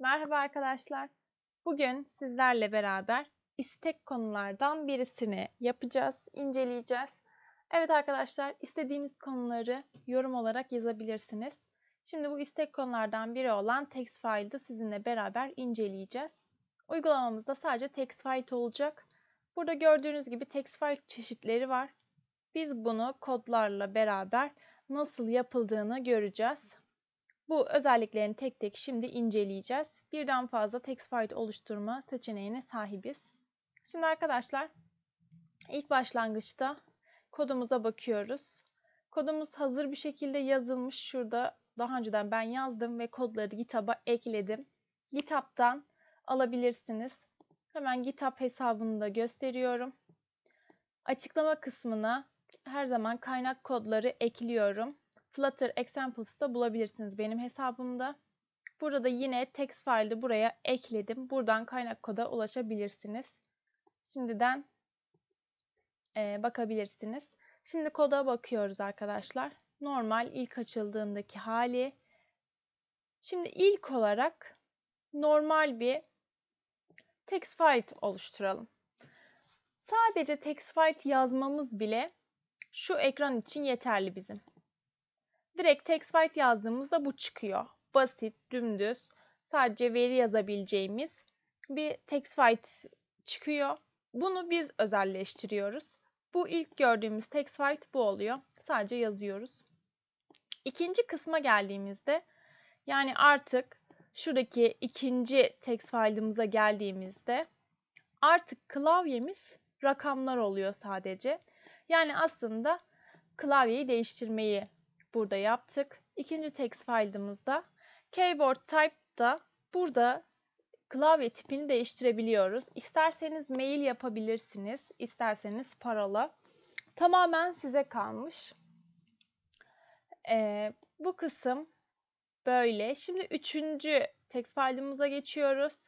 Merhaba arkadaşlar. Bugün sizlerle beraber istek konulardan birisini yapacağız, inceleyeceğiz. Evet arkadaşlar, istediğiniz konuları yorum olarak yazabilirsiniz. Şimdi bu istek konulardan biri olan text file'ı sizinle beraber inceleyeceğiz. Uygulamamızda sadece text file olacak. Burada gördüğünüz gibi text file çeşitleri var. Biz bunu kodlarla beraber nasıl yapıldığını göreceğiz. Bu özelliklerini tek tek şimdi inceleyeceğiz. Birden fazla text file oluşturma seçeneğine sahibiz. Şimdi arkadaşlar ilk başlangıçta kodumuza bakıyoruz. Kodumuz hazır bir şekilde yazılmış. Şurada daha önceden ben yazdım ve kodları GitHub'a ekledim. GitHub'tan alabilirsiniz. Hemen GitHub hesabını da gösteriyorum. Açıklama kısmına her zaman kaynak kodları ekliyorum. Flutter Examples'da bulabilirsiniz benim hesabımda. Burada yine text file'ı buraya ekledim. Buradan kaynak koda ulaşabilirsiniz. Şimdiden e, bakabilirsiniz. Şimdi koda bakıyoruz arkadaşlar. Normal ilk açıldığındaki hali. Şimdi ilk olarak normal bir text file oluşturalım. Sadece text file yazmamız bile şu ekran için yeterli bizim. Direkt text fight yazdığımızda bu çıkıyor. Basit, dümdüz, sadece veri yazabileceğimiz bir text fight çıkıyor. Bunu biz özelleştiriyoruz. Bu ilk gördüğümüz text fight bu oluyor. Sadece yazıyoruz. İkinci kısma geldiğimizde yani artık şuradaki ikinci text file'ımıza geldiğimizde artık klavyemiz rakamlar oluyor sadece. Yani aslında klavyeyi değiştirmeyi burada yaptık. İkinci text file'ımızda keyboard type'da burada klavye tipini değiştirebiliyoruz. İsterseniz mail yapabilirsiniz, isterseniz parola. Tamamen size kalmış. Ee, bu kısım böyle. Şimdi üçüncü text file'ımıza geçiyoruz.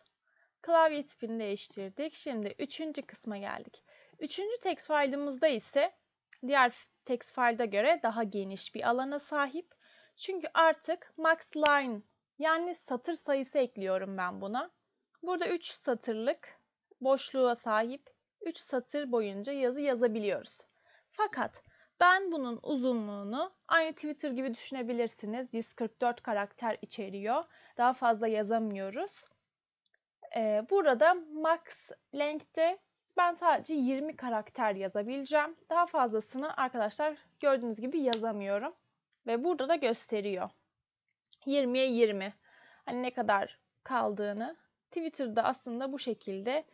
Klavye tipini değiştirdik. Şimdi üçüncü kısma geldik. Üçüncü text file'ımızda ise diğer text file'da göre daha geniş bir alana sahip. Çünkü artık max line yani satır sayısı ekliyorum ben buna. Burada 3 satırlık boşluğa sahip 3 satır boyunca yazı yazabiliyoruz. Fakat ben bunun uzunluğunu aynı Twitter gibi düşünebilirsiniz. 144 karakter içeriyor. Daha fazla yazamıyoruz. Ee, burada max length'te ben sadece 20 karakter yazabileceğim. Daha fazlasını arkadaşlar gördüğünüz gibi yazamıyorum. Ve burada da gösteriyor. 20'ye 20. Hani ne kadar kaldığını Twitter'da aslında bu şekilde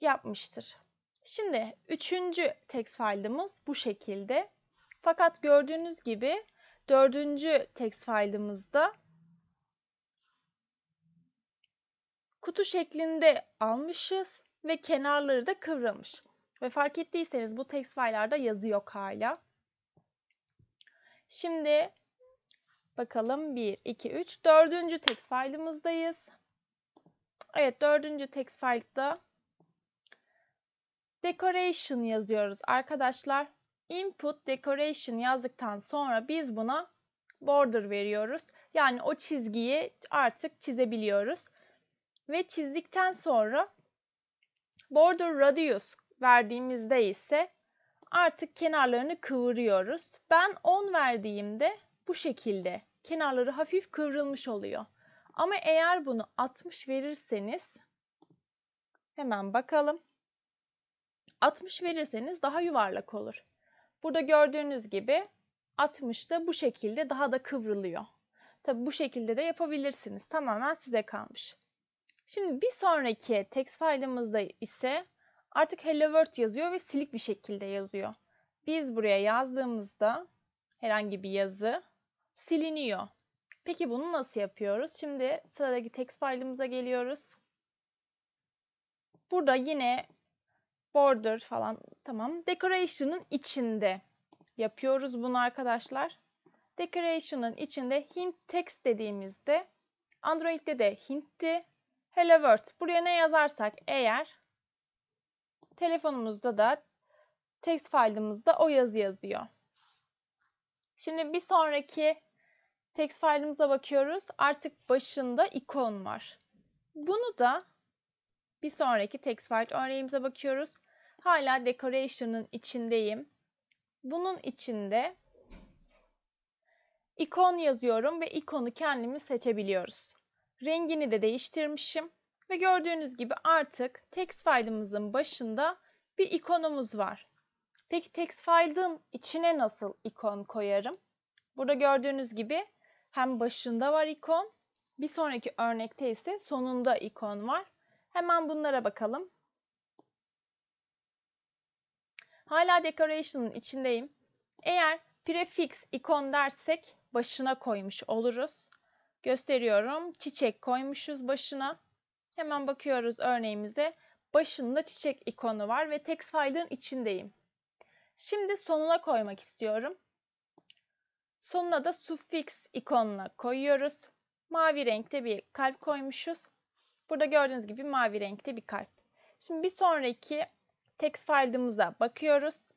yapmıştır. Şimdi üçüncü text file'ımız bu şekilde. Fakat gördüğünüz gibi dördüncü text file'ımızda kutu şeklinde almışız ve kenarları da kıvrılmış. Ve fark ettiyseniz bu text file'larda yazı yok hala. Şimdi bakalım 1, 2, 3. Dördüncü text file'ımızdayız. Evet dördüncü text file'da decoration yazıyoruz arkadaşlar. Input decoration yazdıktan sonra biz buna border veriyoruz. Yani o çizgiyi artık çizebiliyoruz. Ve çizdikten sonra Border radius verdiğimizde ise artık kenarlarını kıvırıyoruz. Ben 10 verdiğimde bu şekilde kenarları hafif kıvrılmış oluyor. Ama eğer bunu 60 verirseniz hemen bakalım. 60 verirseniz daha yuvarlak olur. Burada gördüğünüz gibi 60 60'da bu şekilde daha da kıvrılıyor. Tabi bu şekilde de yapabilirsiniz. Tamamen size kalmış. Şimdi bir sonraki text faydamızda ise artık hello world yazıyor ve silik bir şekilde yazıyor. Biz buraya yazdığımızda herhangi bir yazı siliniyor. Peki bunu nasıl yapıyoruz? Şimdi sıradaki text faydamıza geliyoruz. Burada yine border falan tamam. Decoration'ın içinde yapıyoruz bunu arkadaşlar. Decoration'ın içinde hint text dediğimizde Android'de de hintti Hello World. Buraya ne yazarsak eğer telefonumuzda da text file'ımızda o yazı yazıyor. Şimdi bir sonraki text file'ımıza bakıyoruz. Artık başında ikon var. Bunu da bir sonraki text file örneğimize bakıyoruz. Hala decoration'ın içindeyim. Bunun içinde ikon yazıyorum ve ikonu kendimiz seçebiliyoruz. Rengini de değiştirmişim. Ve gördüğünüz gibi artık text file'ımızın başında bir ikonumuz var. Peki text file'ın içine nasıl ikon koyarım? Burada gördüğünüz gibi hem başında var ikon, bir sonraki örnekte ise sonunda ikon var. Hemen bunlara bakalım. Hala decoration'ın içindeyim. Eğer prefix ikon dersek başına koymuş oluruz gösteriyorum. Çiçek koymuşuz başına. Hemen bakıyoruz örneğimize. Başında çiçek ikonu var ve text file'ın içindeyim. Şimdi sonuna koymak istiyorum. Sonuna da suffix ikonuna koyuyoruz. Mavi renkte bir kalp koymuşuz. Burada gördüğünüz gibi mavi renkte bir kalp. Şimdi bir sonraki text file'ımıza bakıyoruz.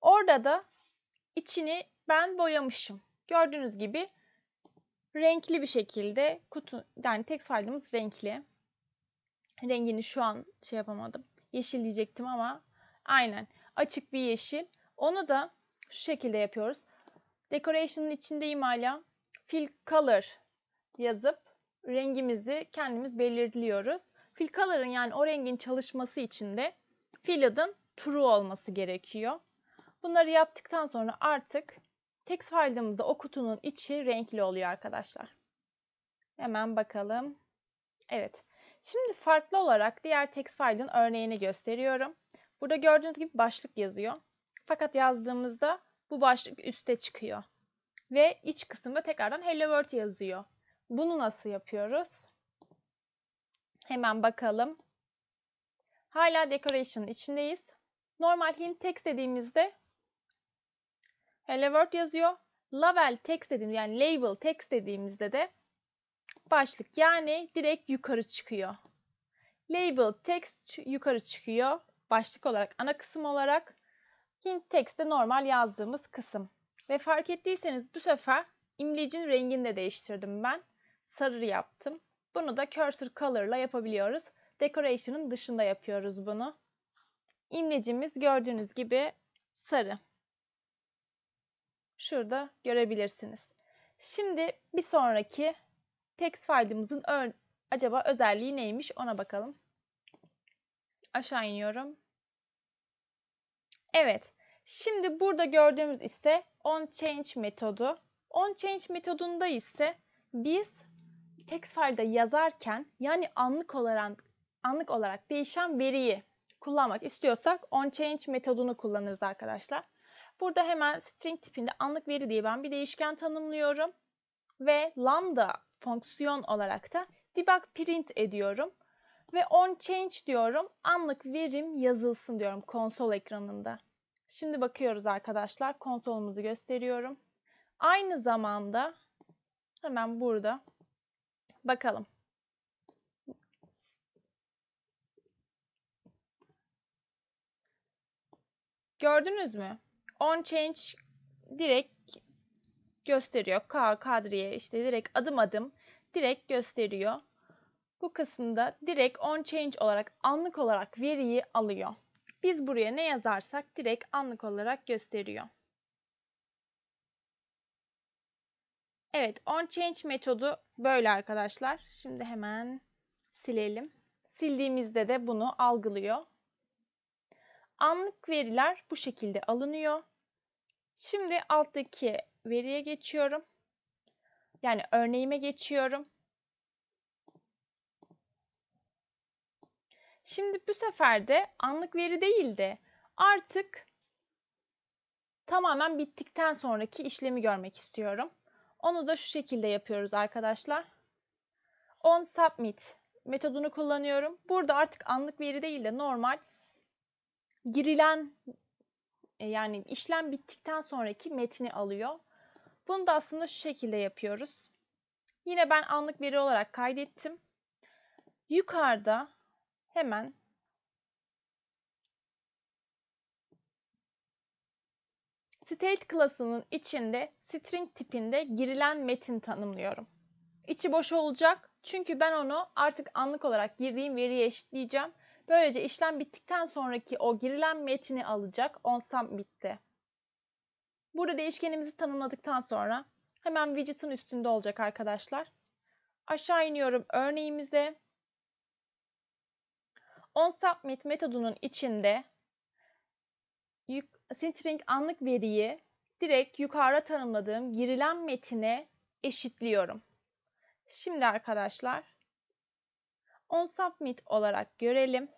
Orada da içini ben boyamışım. Gördüğünüz gibi renkli bir şekilde kutu yani tek faydamız renkli. Rengini şu an şey yapamadım. Yeşil diyecektim ama aynen açık bir yeşil. Onu da şu şekilde yapıyoruz. Decoration'ın içindeyim hala. Fill color yazıp rengimizi kendimiz belirliyoruz. Fill color'ın yani o rengin çalışması için de fill adın true olması gerekiyor. Bunları yaptıktan sonra artık text fayldığımızda o kutunun içi renkli oluyor arkadaşlar. Hemen bakalım. Evet. Şimdi farklı olarak diğer text faylin örneğini gösteriyorum. Burada gördüğünüz gibi başlık yazıyor. Fakat yazdığımızda bu başlık üste çıkıyor. Ve iç kısımda tekrardan Hello World yazıyor. Bunu nasıl yapıyoruz? Hemen bakalım. Hala decoration içindeyiz. Normal hint text dediğimizde hele yazıyor. Label text dediğimiz yani label text dediğimizde de başlık yani direkt yukarı çıkıyor. Label text yukarı çıkıyor. Başlık olarak ana kısım olarak hint text de normal yazdığımız kısım. Ve fark ettiyseniz bu sefer imlecin rengini de değiştirdim ben. Sarı yaptım. Bunu da cursor color ile yapabiliyoruz. Decoration'ın dışında yapıyoruz bunu. İmlecimiz gördüğünüz gibi sarı şurada görebilirsiniz. Şimdi bir sonraki text file'ımızın acaba özelliği neymiş ona bakalım. Aşağı iniyorum. Evet. Şimdi burada gördüğümüz ise onChange metodu. OnChange metodunda ise biz text file'da yazarken yani anlık olarak anlık olarak değişen veriyi kullanmak istiyorsak onChange metodunu kullanırız arkadaşlar. Burada hemen string tipinde anlık veri diye ben bir değişken tanımlıyorum. Ve lambda fonksiyon olarak da debug print ediyorum. Ve on change diyorum. Anlık verim yazılsın diyorum konsol ekranında. Şimdi bakıyoruz arkadaşlar. Konsolumuzu gösteriyorum. Aynı zamanda hemen burada bakalım. Gördünüz mü? on change direkt gösteriyor. K, kadriye işte direkt adım adım direkt gösteriyor. Bu kısımda direkt on change olarak anlık olarak veriyi alıyor. Biz buraya ne yazarsak direkt anlık olarak gösteriyor. Evet, on change metodu böyle arkadaşlar. Şimdi hemen silelim. Sildiğimizde de bunu algılıyor. Anlık veriler bu şekilde alınıyor. Şimdi alttaki veriye geçiyorum. Yani örneğime geçiyorum. Şimdi bu sefer de anlık veri değil de artık tamamen bittikten sonraki işlemi görmek istiyorum. Onu da şu şekilde yapıyoruz arkadaşlar. On submit metodunu kullanıyorum. Burada artık anlık veri değil de normal girilen e, yani işlem bittikten sonraki metni alıyor. Bunu da aslında şu şekilde yapıyoruz. Yine ben anlık veri olarak kaydettim. Yukarıda hemen state klasının içinde string tipinde girilen metin tanımlıyorum. İçi boş olacak çünkü ben onu artık anlık olarak girdiğim veriye eşitleyeceğim Böylece işlem bittikten sonraki o girilen metini alacak onsam bitti. Burada değişkenimizi tanımladıktan sonra hemen widget'ın üstünde olacak arkadaşlar. Aşağı iniyorum örneğimizde. OnSubmit metodunun içinde string anlık veriyi direkt yukarıda tanımladığım girilen metine eşitliyorum. Şimdi arkadaşlar on olarak görelim.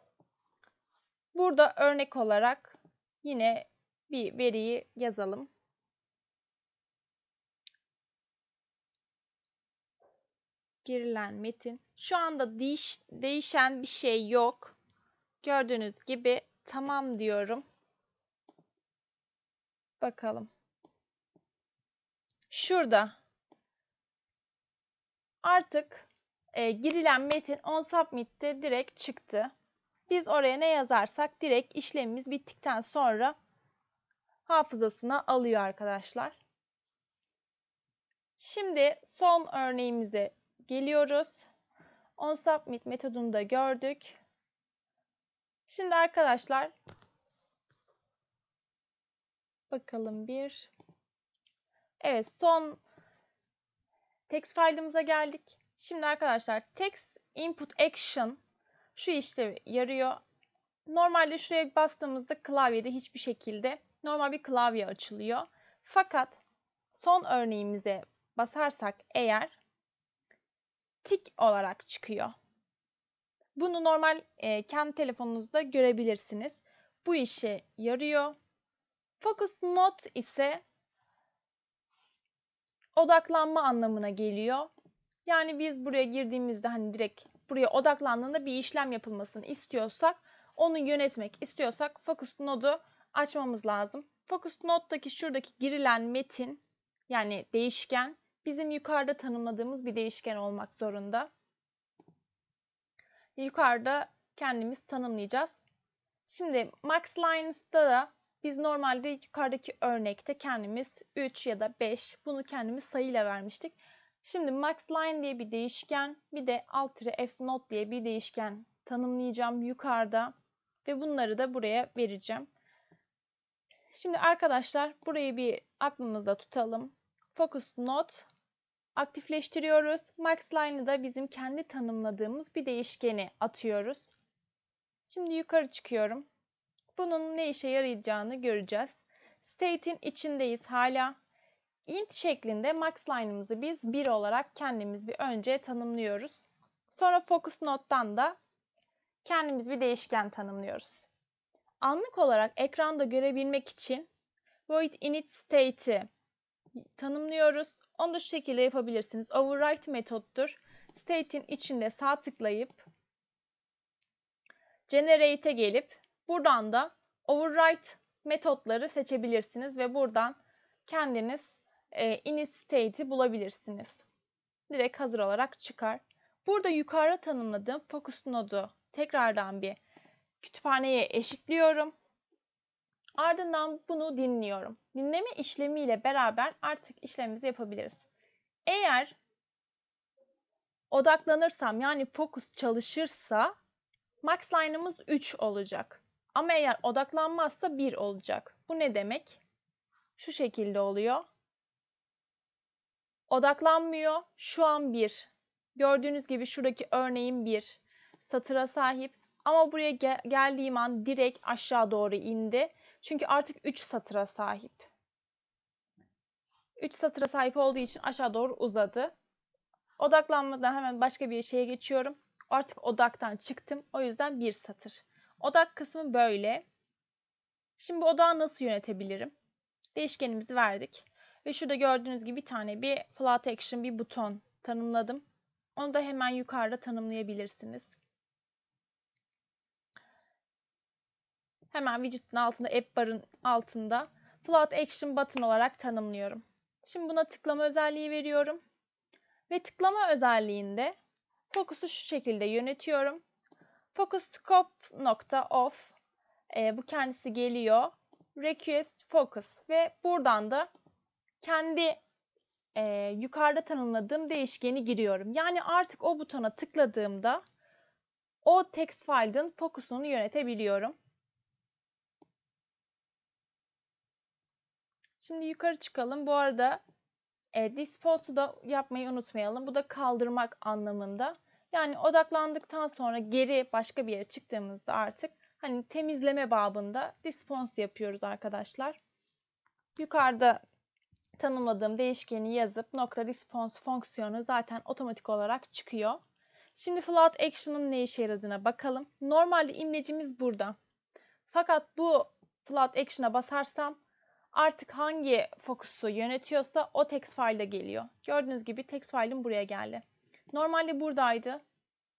Burada örnek olarak yine bir veriyi yazalım. Girilen metin. Şu anda değiş, değişen bir şey yok. Gördüğünüz gibi tamam diyorum. Bakalım. Şurada artık e, girilen metin onsubmit'te direkt çıktı. Biz oraya ne yazarsak direkt işlemimiz bittikten sonra hafızasına alıyor arkadaşlar. Şimdi son örneğimize geliyoruz. OnSubmit metodunu da gördük. Şimdi arkadaşlar bakalım bir. Evet son text file'ımıza geldik. Şimdi arkadaşlar text input action şu işlevi yarıyor. Normalde şuraya bastığımızda klavyede hiçbir şekilde normal bir klavye açılıyor. Fakat son örneğimize basarsak eğer tik olarak çıkıyor. Bunu normal e, kendi telefonunuzda görebilirsiniz. Bu işe yarıyor. Focus not ise odaklanma anlamına geliyor. Yani biz buraya girdiğimizde hani direkt buraya odaklandığında bir işlem yapılmasını istiyorsak, onu yönetmek istiyorsak focus node'u açmamız lazım. Focus node'daki şuradaki girilen metin yani değişken bizim yukarıda tanımladığımız bir değişken olmak zorunda. Yukarıda kendimiz tanımlayacağız. Şimdi max Lines'ta da biz normalde yukarıdaki örnekte kendimiz 3 ya da 5 bunu kendimiz sayıyla vermiştik. Şimdi maxline diye bir değişken bir de alt f not diye bir değişken tanımlayacağım yukarıda ve bunları da buraya vereceğim. Şimdi arkadaşlar burayı bir aklımızda tutalım. Focus not aktifleştiriyoruz. Maxline'ı da bizim kendi tanımladığımız bir değişkeni atıyoruz. Şimdi yukarı çıkıyorum. Bunun ne işe yarayacağını göreceğiz. State'in içindeyiz hala int şeklinde max line'ımızı biz 1 olarak kendimiz bir önce tanımlıyoruz. Sonra focus node'dan da kendimiz bir değişken tanımlıyoruz. Anlık olarak ekranda görebilmek için void init state'i tanımlıyoruz. Onu da şu şekilde yapabilirsiniz. Overwrite metottur. State'in içinde sağ tıklayıp generate'e gelip buradan da overwrite metotları seçebilirsiniz ve buradan kendiniz e, init state'i bulabilirsiniz. Direkt hazır olarak çıkar. Burada yukarıda tanımladığım focus nodu tekrardan bir kütüphaneye eşitliyorum. Ardından bunu dinliyorum. Dinleme işlemiyle beraber artık işlemimizi yapabiliriz. Eğer odaklanırsam yani fokus çalışırsa max line'ımız 3 olacak. Ama eğer odaklanmazsa 1 olacak. Bu ne demek? Şu şekilde oluyor odaklanmıyor. Şu an bir. Gördüğünüz gibi şuradaki örneğin bir satıra sahip ama buraya gel geldiğim an direkt aşağı doğru indi. Çünkü artık 3 satıra sahip. 3 satıra sahip olduğu için aşağı doğru uzadı. Odaklanmadan hemen başka bir şeye geçiyorum. Artık odaktan çıktım. O yüzden bir satır. Odak kısmı böyle. Şimdi bu odağı nasıl yönetebilirim? Değişkenimizi verdik. Ve şurada gördüğünüz gibi bir tane bir float action bir buton tanımladım. Onu da hemen yukarıda tanımlayabilirsiniz. Hemen widget'in altında app bar'ın altında flat action button olarak tanımlıyorum. Şimdi buna tıklama özelliği veriyorum. Ve tıklama özelliğinde fokusu şu şekilde yönetiyorum. Focus scope nokta off. E, bu kendisi geliyor. Request focus ve buradan da kendi e, yukarıda tanımladığım değişkeni giriyorum. Yani artık o butona tıkladığımda o text file'ın fokusunu yönetebiliyorum. Şimdi yukarı çıkalım. Bu arada e, dispose'u da yapmayı unutmayalım. Bu da kaldırmak anlamında. Yani odaklandıktan sonra geri başka bir yere çıktığımızda artık hani temizleme babında dispose yapıyoruz arkadaşlar. Yukarıda tanımladığım değişkeni yazıp nokta response fonksiyonu zaten otomatik olarak çıkıyor. Şimdi float action'ın ne işe yaradığına bakalım. Normalde imlecimiz burada. Fakat bu float action'a basarsam artık hangi fokusu yönetiyorsa o text file'da geliyor. Gördüğünüz gibi text file'im buraya geldi. Normalde buradaydı.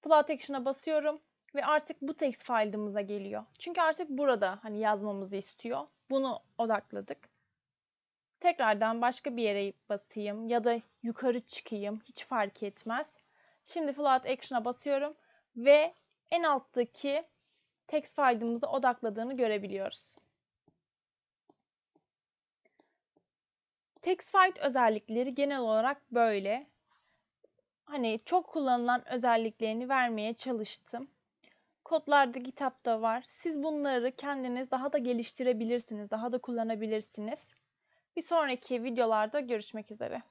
Float action'a basıyorum ve artık bu text file'ımıza geliyor. Çünkü artık burada hani yazmamızı istiyor. Bunu odakladık. Tekrardan başka bir yere basayım ya da yukarı çıkayım hiç fark etmez. Şimdi flat Action'a basıyorum ve en alttaki text file'ımıza odakladığını görebiliyoruz. Text file özellikleri genel olarak böyle. Hani çok kullanılan özelliklerini vermeye çalıştım. Kodlarda GitHub'da var. Siz bunları kendiniz daha da geliştirebilirsiniz, daha da kullanabilirsiniz. Bir sonraki videolarda görüşmek üzere.